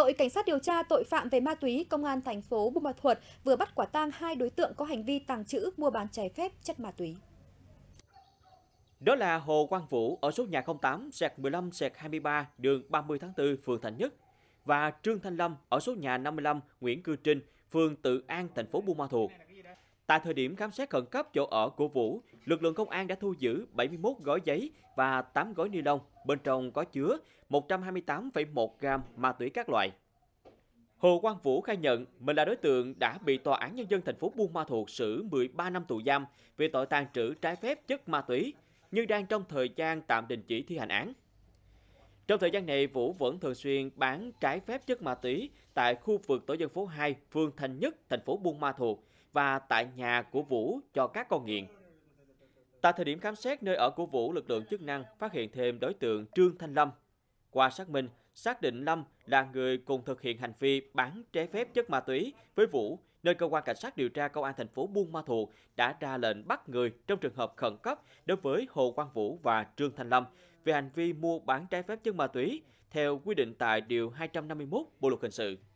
Đội Cảnh sát điều tra tội phạm về ma túy Công an thành phố Buôn Ma Thuột vừa bắt quả tang hai đối tượng có hành vi tàng trữ mua bán trái phép chất ma túy. Đó là Hồ Quang Vũ ở số nhà 08 sẹt 15 sẹt 23 đường 30 tháng 4 phường Thành Nhất và Trương Thanh Lâm ở số nhà 55 Nguyễn Cư Trinh phường Tự An thành phố Buôn Ma Thuột Tại thời điểm khám xét khẩn cấp chỗ ở của Vũ, lực lượng công an đã thu giữ 71 gói giấy và 8 gói ni lông, bên trong có chứa 128,1 gram ma túy các loại. Hồ Quang Vũ khai nhận mình là đối tượng đã bị tòa án nhân dân thành phố Buôn Ma Thuột xử 13 năm tù giam vì tội tàn trữ trái phép chất ma túy, nhưng đang trong thời gian tạm đình chỉ thi hành án. Trong thời gian này, Vũ vẫn thường xuyên bán trái phép chất ma túy tại khu vực tổ dân phố 2, phường Thành Nhất, thành phố Buôn Ma Thuột và tại nhà của Vũ cho các con nghiện. Tại thời điểm khám xét nơi ở của Vũ, lực lượng chức năng phát hiện thêm đối tượng Trương Thanh Lâm. Qua xác minh, xác định Lâm là người cùng thực hiện hành vi bán trái phép chất ma túy với Vũ, nên cơ quan cảnh sát điều tra công an thành phố Buôn Ma Thuột đã ra lệnh bắt người trong trường hợp khẩn cấp đối với Hồ Quang Vũ và Trương Thanh Lâm về hành vi mua bán trái phép chất ma túy theo quy định tại điều 251 Bộ luật hình sự.